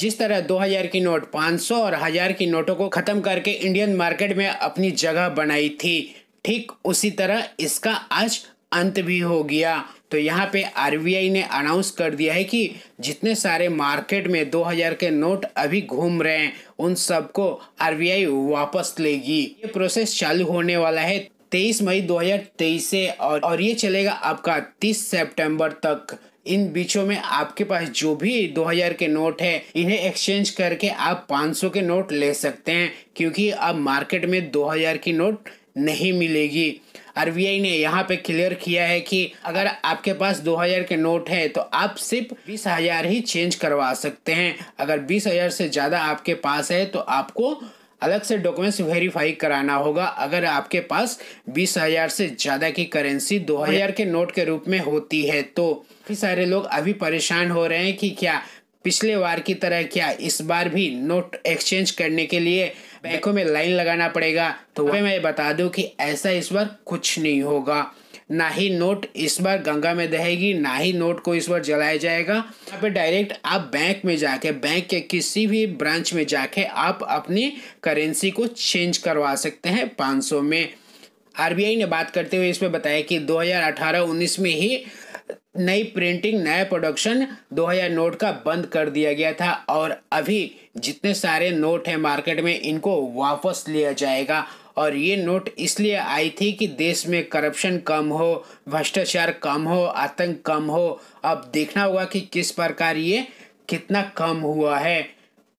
जिस तरह 2000 की नोट 500 और हजार की नोटों को ख़त्म करके इंडियन मार्केट में अपनी जगह बनाई थी ठीक उसी तरह इसका आज अंत भी हो गया तो यहाँ पे आर ने अनाउंस कर दिया है कि जितने सारे मार्केट में 2000 के नोट अभी घूम रहे हैं उन सबको आर वापस लेगी ये प्रोसेस चालू होने वाला है तेईस मई दो हजार तेईस से और और ये चलेगा आपका तीस सेप्टेम्बर तक इन बीचों में आपके पास जो भी 2000 के नोट है इन्हें एक्सचेंज करके आप 500 के नोट ले सकते हैं क्योंकि अब मार्केट में 2000 की नोट नहीं मिलेगी आर ने यहाँ पे क्लियर किया है कि अगर आपके पास 2000 के नोट है तो आप सिर्फ बीस हजार ही चेंज करवा सकते हैं अगर बीस हजार से ज़्यादा आपके पास है तो आपको अलग से डॉक्यूमेंट्स वेरीफाई कराना होगा अगर आपके पास बीस हजार से ज़्यादा की करेंसी दो हजार के नोट के रूप में होती है तो सारे लोग अभी परेशान हो रहे हैं कि क्या पिछले बार की तरह क्या इस बार भी नोट एक्सचेंज करने के लिए बैंकों में लाइन लगाना पड़ेगा तो वह मैं बता दूं कि ऐसा इस बार कुछ नहीं होगा ना ही नोट इस बार गंगा में दहेगी ना ही नोट को इस बार जलाया जाएगा यहाँ पे डायरेक्ट आप बैंक में जाके बैंक के किसी भी ब्रांच में जाके आप अपनी करेंसी को चेंज करवा सकते हैं 500 में आरबीआई ने बात करते हुए इसमें बताया कि 2018-19 में ही नई प्रिंटिंग नया प्रोडक्शन 2000 नोट का बंद कर दिया गया था और अभी जितने सारे नोट हैं मार्केट में इनको वापस लिया जाएगा और ये नोट इसलिए आई थी कि देश में करप्शन कम हो भ्रष्टाचार कम हो आतंक कम हो अब देखना होगा कि किस प्रकार ये कितना कम हुआ है